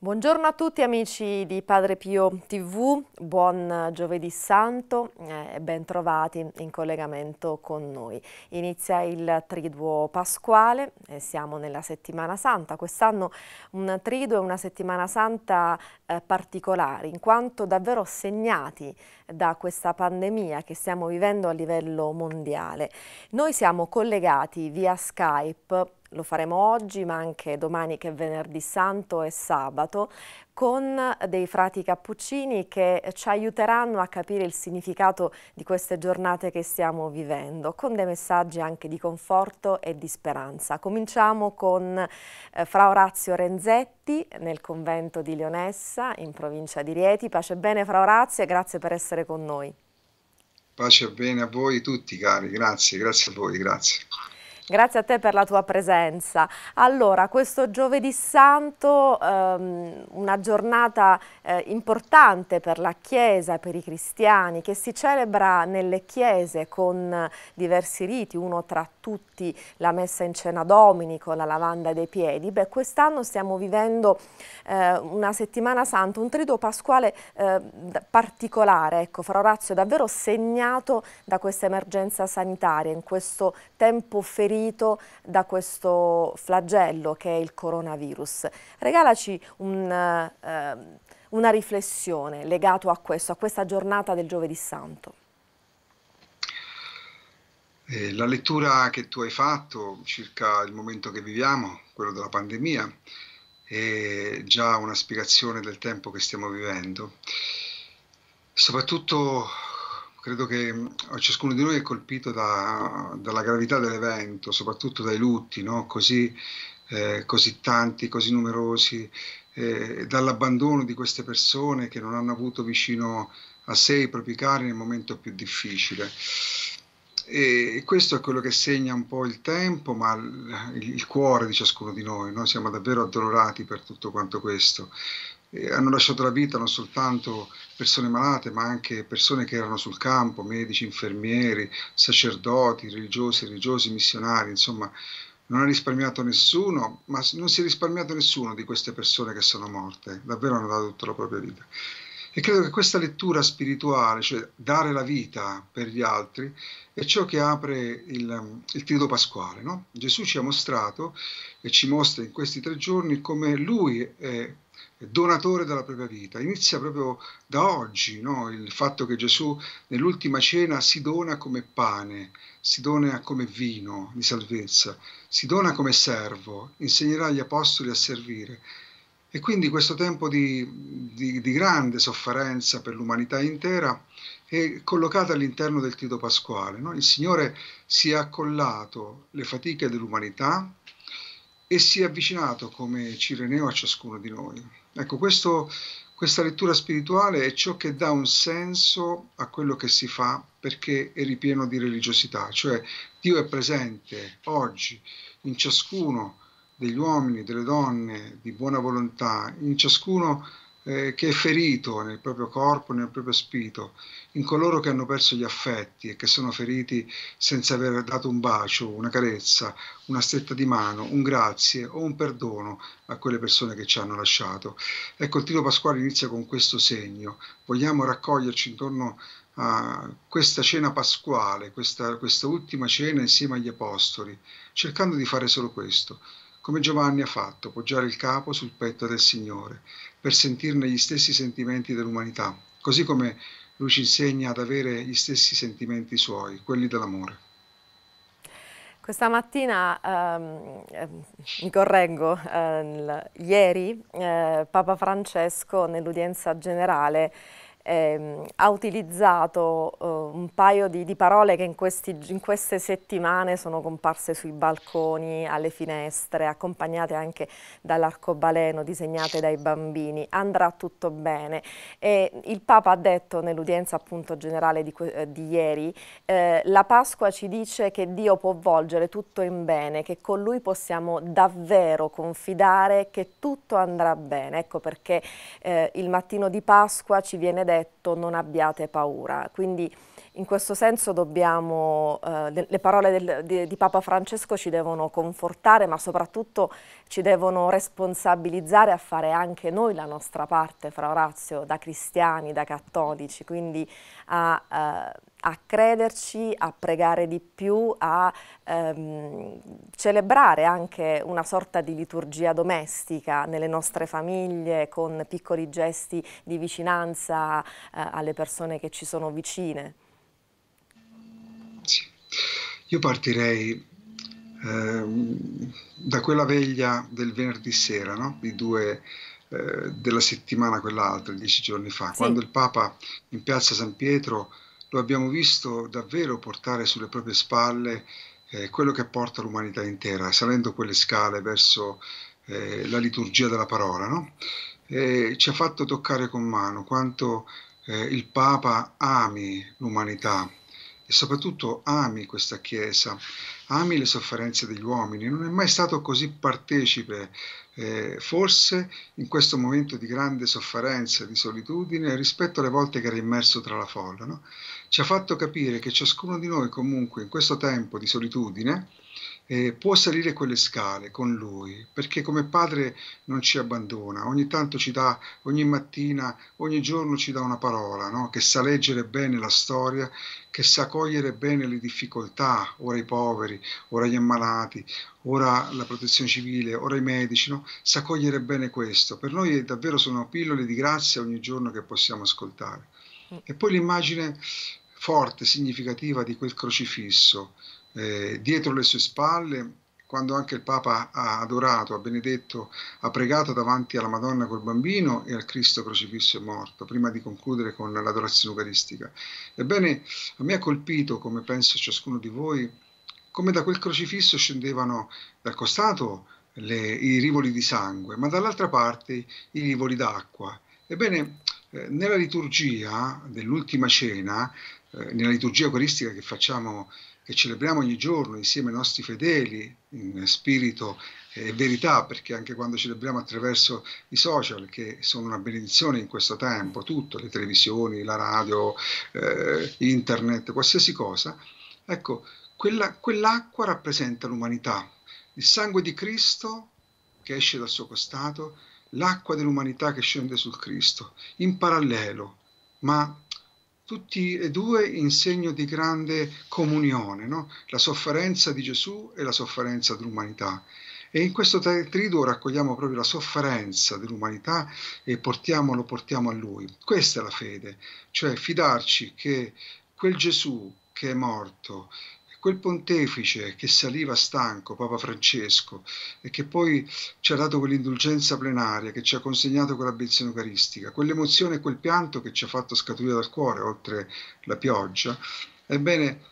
Buongiorno a tutti amici di Padre Pio TV, buon eh, giovedì santo eh, e eh, ben in collegamento con noi. Inizia il triduo pasquale, eh, siamo nella settimana santa, quest'anno un triduo e una settimana santa eh, particolare in quanto davvero segnati da questa pandemia che stiamo vivendo a livello mondiale. Noi siamo collegati via Skype lo faremo oggi ma anche domani che è venerdì santo e sabato con dei frati cappuccini che ci aiuteranno a capire il significato di queste giornate che stiamo vivendo, con dei messaggi anche di conforto e di speranza. Cominciamo con eh, Fra Orazio Renzetti nel convento di Leonessa, in provincia di Rieti. Pace bene Fra Orazio e grazie per essere con noi. Pace bene a voi tutti cari, grazie, grazie a voi, grazie. Grazie a te per la tua presenza. Allora, questo giovedì santo, ehm, una giornata eh, importante per la Chiesa per i cristiani, che si celebra nelle chiese con diversi riti, uno tra tutti la messa in cena domini con la lavanda dei piedi. Beh, quest'anno stiamo vivendo eh, una settimana santa, un triduo pasquale eh, particolare, ecco, fra Orazio davvero segnato da questa emergenza sanitaria, in questo tempo ferito guarito da questo flagello che è il coronavirus. Regalaci un, eh, una riflessione legata a questo, a questa giornata del giovedì santo. Eh, la lettura che tu hai fatto circa il momento che viviamo, quello della pandemia, è già una spiegazione del tempo che stiamo vivendo. Soprattutto credo che mm, ciascuno di noi è colpito da, dalla gravità dell'evento, soprattutto dai lutti, no? così, eh, così, tanti, così numerosi, eh, dall'abbandono di queste persone che non hanno avuto vicino a sé i propri cari nel momento più difficile. E questo è quello che segna un po' il tempo, ma il, il cuore di ciascuno di noi. Noi siamo davvero addolorati per tutto quanto questo eh, hanno lasciato la vita non soltanto persone malate, ma anche persone che erano sul campo, medici, infermieri, sacerdoti, religiosi, religiosi, missionari, insomma, non ha risparmiato nessuno, ma non si è risparmiato nessuno di queste persone che sono morte, davvero hanno dato tutta la propria vita. E credo che questa lettura spirituale, cioè dare la vita per gli altri, è ciò che apre il, il trido pasquale. No? Gesù ci ha mostrato e ci mostra in questi tre giorni come lui è donatore della propria vita. Inizia proprio da oggi no? il fatto che Gesù nell'ultima cena si dona come pane, si dona come vino di salvezza, si dona come servo, insegnerà agli apostoli a servire e quindi questo tempo di, di, di grande sofferenza per l'umanità intera è collocato all'interno del Tito Pasquale. No? Il Signore si è accollato le fatiche dell'umanità e si è avvicinato come Cireneo a ciascuno di noi. Ecco, questo, questa lettura spirituale è ciò che dà un senso a quello che si fa perché è ripieno di religiosità, cioè Dio è presente oggi in ciascuno degli uomini, delle donne di buona volontà, in ciascuno eh, che è ferito nel proprio corpo, nel proprio spirito, in coloro che hanno perso gli affetti e che sono feriti senza aver dato un bacio, una carezza, una stretta di mano, un grazie o un perdono a quelle persone che ci hanno lasciato. Ecco, il Tito pasquale inizia con questo segno. Vogliamo raccoglierci intorno a questa cena pasquale, questa, questa ultima cena insieme agli apostoli, cercando di fare solo questo come Giovanni ha fatto, poggiare il capo sul petto del Signore, per sentirne gli stessi sentimenti dell'umanità, così come lui ci insegna ad avere gli stessi sentimenti suoi, quelli dell'amore. Questa mattina, ehm, ehm mi correggo, eh, ieri eh, Papa Francesco nell'udienza generale eh, ha utilizzato eh, un paio di, di parole che in, questi, in, queste settimane sono comparse sui balconi, alle finestre, accompagnate anche dall'arcobaleno disegnate dai bambini, andrà tutto bene. E il Papa ha detto nell'udienza appunto generale di, eh, di ieri, eh, la Pasqua ci dice che Dio può volgere tutto in bene, che con Lui possiamo davvero confidare che tutto andrà bene. Ecco perché eh, il mattino di Pasqua ci viene detto letto, non abbiate paura. Quindi in questo senso dobbiamo, eh, le parole del, di, di, Papa Francesco ci devono confortare, ma soprattutto ci devono responsabilizzare a fare anche noi la nostra parte, fra Orazio, da cristiani, da cattolici, quindi a... Eh, a crederci, a pregare di più, a ehm, celebrare anche una sorta di liturgia domestica nelle nostre famiglie con piccoli gesti di vicinanza eh, alle persone che ci sono vicine. Io partirei eh, da quella veglia del venerdì sera, no? di due eh, della settimana quell'altra, dieci giorni fa, sì. quando il Papa in piazza San Pietro lo abbiamo visto davvero portare sulle proprie spalle eh, quello che porta l'umanità intera, salendo quelle scale verso eh, la liturgia della parola. No? Eh, ci ha fatto toccare con mano quanto eh, il Papa ami l'umanità e soprattutto ami questa Chiesa ami le sofferenze degli uomini, non è mai stato così partecipe, eh, forse in questo momento di grande sofferenza, di solitudine, rispetto alle volte che era immerso tra la folla. No? Ci ha fatto capire che ciascuno di noi comunque in questo tempo di solitudine, eh, può salire quelle scale con lui, perché come padre non ci abbandona, ogni tanto ci dà, ogni mattina, ogni giorno ci dà una parola, no? che sa leggere bene la storia, che sa cogliere bene le difficoltà, ora i poveri, ora gli ammalati, ora la protezione civile, ora i medici, no? sa cogliere bene questo. Per noi davvero sono pillole di grazia ogni giorno che possiamo ascoltare. Mm. E poi l'immagine forte, significativa di quel crocifisso eh, dietro le sue spalle, quando anche il Papa ha adorato, ha benedetto, ha pregato davanti alla Madonna col bambino e al Cristo crocifisso e morto, prima di concludere con l'adorazione eucaristica. Ebbene, a me ha colpito, come penso ciascuno di voi, come da quel crocifisso scendevano dal costato le, i rivoli di sangue, ma dall'altra parte i rivoli d'acqua. Ebbene, eh, nella liturgia dell'ultima cena, eh, nella liturgia eucaristica che facciamo che celebriamo ogni giorno insieme ai nostri fedeli in spirito e verità, perché anche quando celebriamo attraverso i social, che sono una benedizione in questo tempo, tutto, le televisioni, la radio, eh, internet, qualsiasi cosa, ecco, quella, quell'acqua rappresenta l'umanità, il sangue di Cristo che esce dal suo costato, l'acqua dell'umanità che scende sul Cristo, in parallelo, ma tutti e due in segno di grande comunione, no? la sofferenza di Gesù e la sofferenza dell'umanità. E in questo triduo raccogliamo proprio la sofferenza dell'umanità e portiamo, lo portiamo a Lui. Questa è la fede, cioè fidarci che quel Gesù che è morto quel pontefice che saliva stanco, Papa Francesco, e che poi ci ha dato quell'indulgenza plenaria, che ci ha consegnato quella benzina eucaristica, quell'emozione e quel pianto che ci ha fatto scaturire dal cuore, oltre la pioggia, ebbene,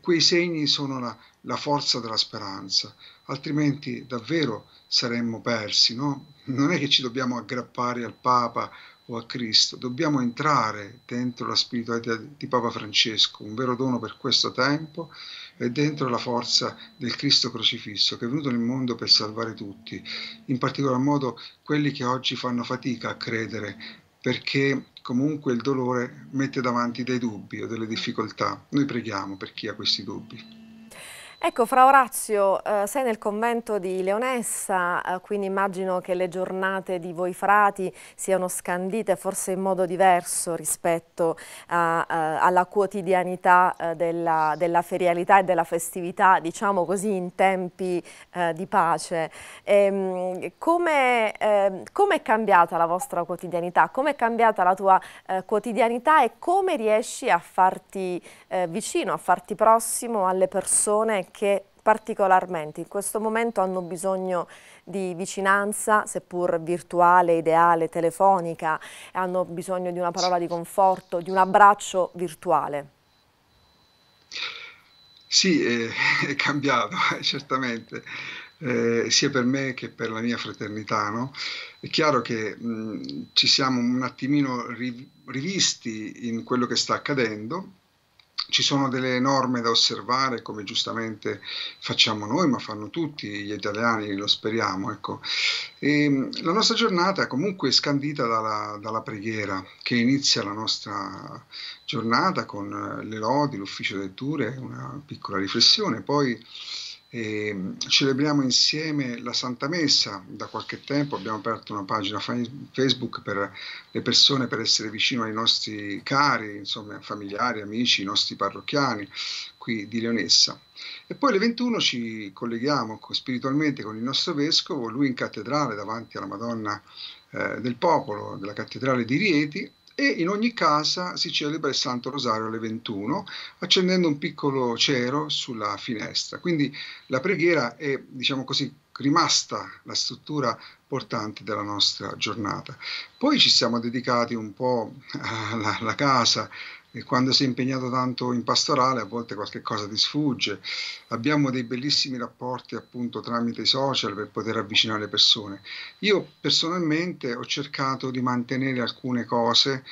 quei segni sono la, la forza della speranza altrimenti davvero saremmo persi. No? Non è che ci dobbiamo aggrappare al Papa o a Cristo, dobbiamo entrare dentro la spiritualità di Papa Francesco, un vero dono per questo tempo, e dentro la forza del Cristo crocifisso che è venuto nel mondo per salvare tutti, in particolar modo quelli che oggi fanno fatica a credere perché comunque il dolore mette davanti dei dubbi o delle difficoltà. Noi preghiamo per chi ha questi dubbi. Ecco, Fra Orazio, eh, sei nel convento di Leonessa, eh, quindi immagino che le giornate di voi frati siano scandite forse in modo diverso rispetto a, a, eh, alla quotidianità eh, della, della, ferialità e della festività, diciamo così, in tempi eh, di pace. E, ehm, come, ehm, come, è cambiata la vostra quotidianità? Come è cambiata la tua eh, quotidianità e come riesci a farti vicino, a farti prossimo alle persone che particolarmente in questo momento hanno bisogno di vicinanza, seppur virtuale, ideale, telefonica, hanno bisogno di una parola di conforto, di un abbraccio virtuale. Sì, eh, è cambiato, certamente. Eh, sia per me che per la mia fraternità. No? È chiaro che mh, ci siamo un attimino rivisti in quello che sta accadendo ci sono delle norme da osservare, come giustamente facciamo noi, ma fanno tutti gli italiani, lo speriamo. Ecco. Ehm, la nostra giornata comunque è scandita dalla, dalla, preghiera, che inizia la nostra giornata con eh, le lodi, l'ufficio letture, una piccola riflessione, poi e ehm, celebriamo insieme la Santa Messa da qualche tempo, abbiamo aperto una pagina Facebook per le persone per essere vicino ai nostri cari, insomma, familiari, amici, i nostri parrocchiani qui di Leonessa. E poi alle 21 ci colleghiamo spiritualmente con il nostro vescovo, lui in cattedrale davanti alla Madonna eh, del Popolo della cattedrale di Rieti e in ogni casa si celebra il Santo Rosario alle 21 accendendo un piccolo cero sulla finestra. Quindi la preghiera è, diciamo così, rimasta la struttura portante della nostra giornata. Poi ci siamo dedicati un po' alla, alla casa, e quando si è impegnato tanto in pastorale a volte qualche cosa ti sfugge. Abbiamo dei bellissimi rapporti appunto tramite i social per poter avvicinare le persone. Io personalmente ho cercato di mantenere alcune cose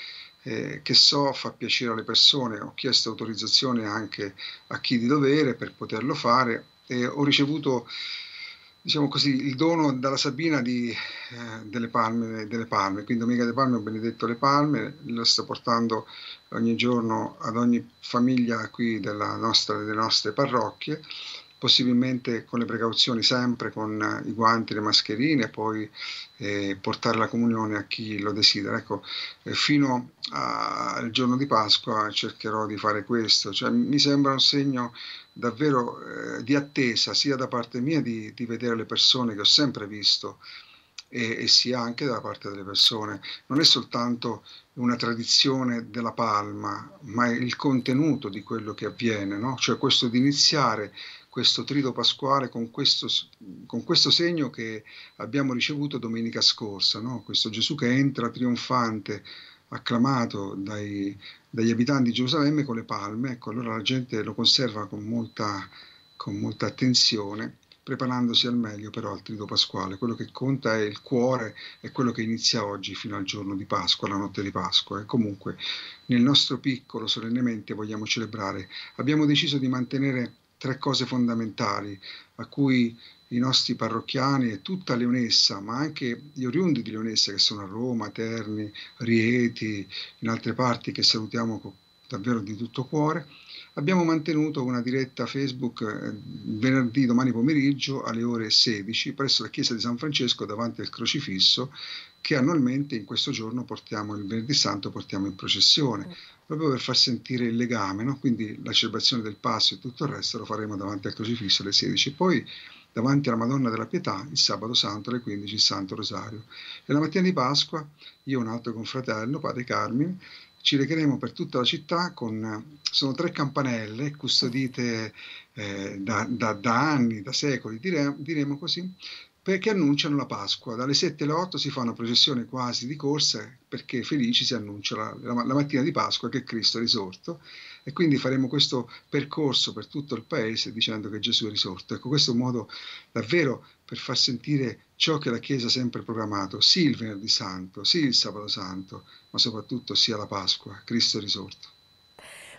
eh, che so fa piacere alle persone, ho chiesto autorizzazione anche a chi di dovere per poterlo fare e ho ricevuto diciamo così, il dono dalla Sabina di, eh, delle, palme, delle, palme, Quindi Domenica delle Palme ho benedetto le palme, lo sto portando ogni giorno ad ogni famiglia qui della nostra, delle nostre parrocchie possibilmente con le precauzioni sempre, con eh, i guanti, le mascherine, poi eh, portare la comunione a chi lo desidera. Ecco, eh, fino a, al giorno di Pasqua cercherò di fare questo, cioè, mi sembra un segno davvero eh, di attesa sia da parte mia di, di vedere le persone che ho sempre visto e, e, sia anche da parte delle persone. Non è soltanto una tradizione della palma, ma è il contenuto di quello che avviene, no? cioè questo di iniziare questo trido pasquale con questo, con questo segno che abbiamo ricevuto domenica scorsa, no? questo Gesù che entra trionfante, acclamato dai, dagli abitanti di Gerusalemme con le palme, ecco allora la gente lo conserva con molta, con molta attenzione preparandosi al meglio però al trido pasquale. Quello che conta è il cuore, è quello che inizia oggi fino al giorno di Pasqua, la notte di Pasqua. E comunque nel nostro piccolo solennemente vogliamo celebrare. Abbiamo deciso di mantenere tre cose fondamentali a cui i nostri parrocchiani e tutta Leonessa, ma anche gli oriundi di Leonessa che sono a Roma, Terni, Rieti, in altre parti che salutiamo davvero di tutto cuore, abbiamo mantenuto una diretta Facebook eh, venerdì domani pomeriggio alle ore 16 presso la chiesa di San Francesco davanti al crocifisso che annualmente in questo giorno portiamo, il venerdì santo portiamo in processione, mm. proprio per far sentire il legame, no? quindi la celebrazione del passo e tutto il resto lo faremo davanti al crocifisso alle 16, poi davanti alla Madonna della Pietà il sabato santo alle 15 il Santo Rosario. E la mattina di Pasqua io e un altro confratello, padre Carmine, ci recheremo per tutta la città con sono tre campanelle custodite eh, da, da, da, anni, da secoli, dire, diremo così, perché annunciano la Pasqua. Dalle 7 alle 8 si fa una processione quasi di corsa perché felici si annuncia la, la, la, mattina di Pasqua che Cristo è risorto e quindi faremo questo percorso per tutto il paese dicendo che Gesù è risorto. Ecco, questo è un modo davvero per far sentire ciò che la Chiesa ha sempre proclamato, sì il venerdì santo, sì il sabato santo, ma soprattutto sia la Pasqua, Cristo è risorto.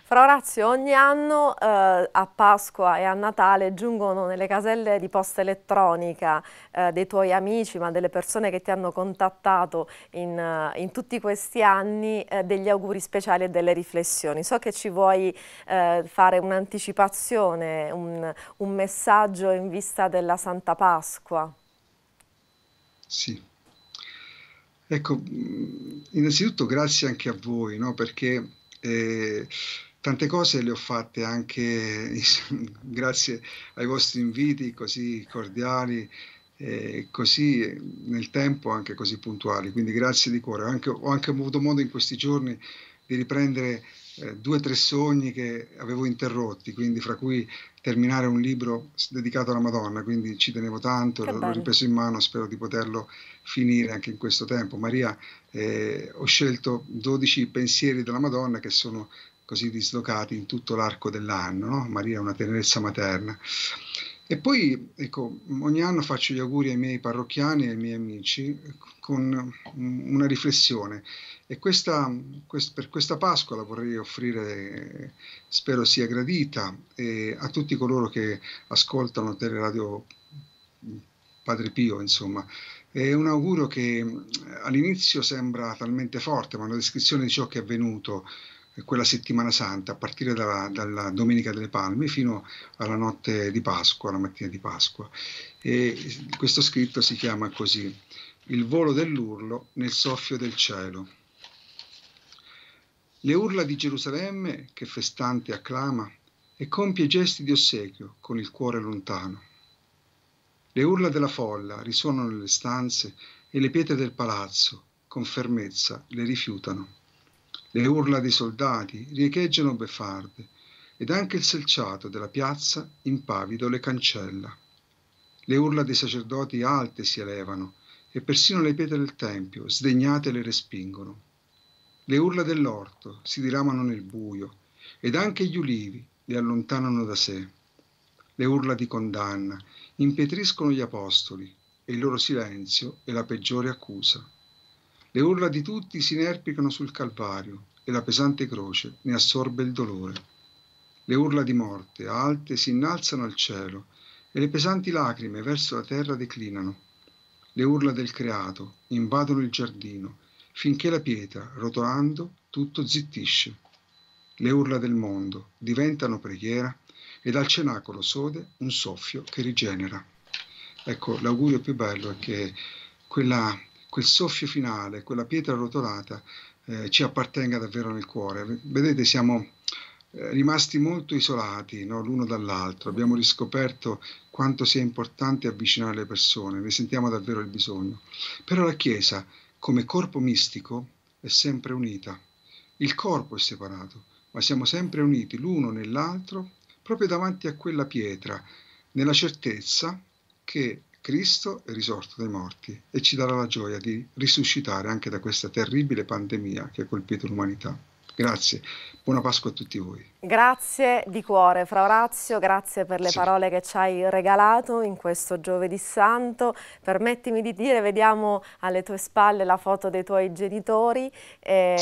Fra Orazio, ogni anno eh, a Pasqua e a Natale giungono nelle caselle di posta elettronica eh, dei tuoi amici, ma delle persone che ti hanno contattato in, eh, in tutti questi anni, eh, degli auguri speciali e delle riflessioni. So che ci vuoi eh, fare un'anticipazione, un, un messaggio in vista della Santa Pasqua. Sì, Ecco, innanzitutto grazie anche a voi, no? perché eh, tante cose le ho fatte anche grazie ai vostri inviti così cordiali e così nel tempo anche così puntuali quindi grazie di cuore anche, ho anche avuto modo in questi giorni di riprendere eh, due o tre sogni che avevo interrotti quindi fra cui terminare un libro dedicato alla Madonna quindi ci tenevo tanto l'ho, l'ho ripreso in mano spero di poterlo finire anche in questo tempo Maria eh, ho scelto 12 pensieri della Madonna che sono così dislocati in tutto l'arco dell'anno. No? Maria è una tenerezza materna. E poi, ecco, ogni anno faccio gli auguri ai miei parrocchiani e ai miei amici con una riflessione. E questa, quest, per questa Pasqua la vorrei offrire, spero sia gradita, a tutti coloro che ascoltano Teleradio Padre Pio, insomma. È un augurio che all'inizio sembra talmente forte, ma una descrizione di ciò che è avvenuto eh, quella settimana santa, a partire dalla, dalla, Domenica delle Palme fino alla notte di Pasqua, alla mattina di Pasqua. E questo scritto si chiama così, Il volo dell'urlo nel soffio del cielo. Le urla di Gerusalemme, che festante acclama, e compie gesti di ossequio con il cuore lontano. Le urla della folla risuonano nelle stanze e le pietre del palazzo, con fermezza, le rifiutano le urla dei soldati riecheggiano beffarde ed anche il selciato della piazza impavido le cancella. Le urla dei sacerdoti alte si elevano e persino le pietre del tempio, sdegnate, le respingono. Le urla dell'orto si diramano nel buio ed anche gli ulivi le allontanano da sé. Le urla di condanna impietriscono gli apostoli e il loro silenzio è la peggiore accusa. Le urla di tutti si inerpicano sul Calvario e la pesante croce ne assorbe il dolore. Le urla di morte alte si innalzano al cielo e le pesanti lacrime verso la terra declinano. Le urla del creato invadono il giardino finché la pietra, rotolando, tutto zittisce. Le urla del mondo diventano preghiera e dal cenacolo sode un soffio che rigenera. Ecco, l'augurio più bello è che quella quel soffio finale, quella pietra rotolata eh, ci appartenga davvero nel cuore. Vedete, siamo eh, rimasti molto isolati no? l'uno dall'altro, abbiamo riscoperto quanto sia importante avvicinare le persone, ne sentiamo davvero il bisogno. Però la Chiesa, come corpo mistico, è sempre unita. Il corpo è separato, ma siamo sempre uniti l'uno nell'altro, proprio davanti a quella pietra, nella certezza che Cristo è risorto dai morti e ci darà la gioia di risuscitare anche da questa terribile pandemia che ha colpito l'umanità. Grazie, buona Pasqua a tutti voi. Grazie di cuore Fra Orazio, grazie per le sì. parole che ci hai regalato in questo giovedì santo. Permettimi di dire, vediamo alle tue spalle la foto dei tuoi genitori. E,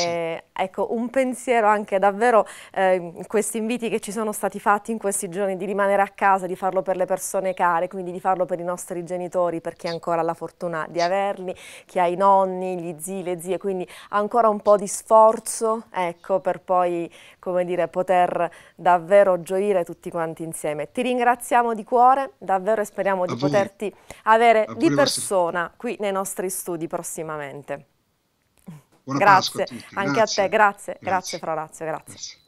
sì. Ecco, un pensiero anche davvero, eh, questi inviti che ci sono stati fatti in questi giorni di rimanere a casa, di farlo per le persone care, quindi di farlo per i nostri genitori, per chi ha ancora la fortuna di averli, chi ha i nonni, gli zii, le zie, quindi ancora un po' di sforzo, ecco, per poi, come dire, poter poter davvero gioire tutti quanti insieme. Ti ringraziamo di cuore, davvero e speriamo di poterti avere A di persona qui nei nostri studi prossimamente. Buona grazie anche grazie. a te, grazie, grazie, grazie Fra Orazio, grazie. grazie.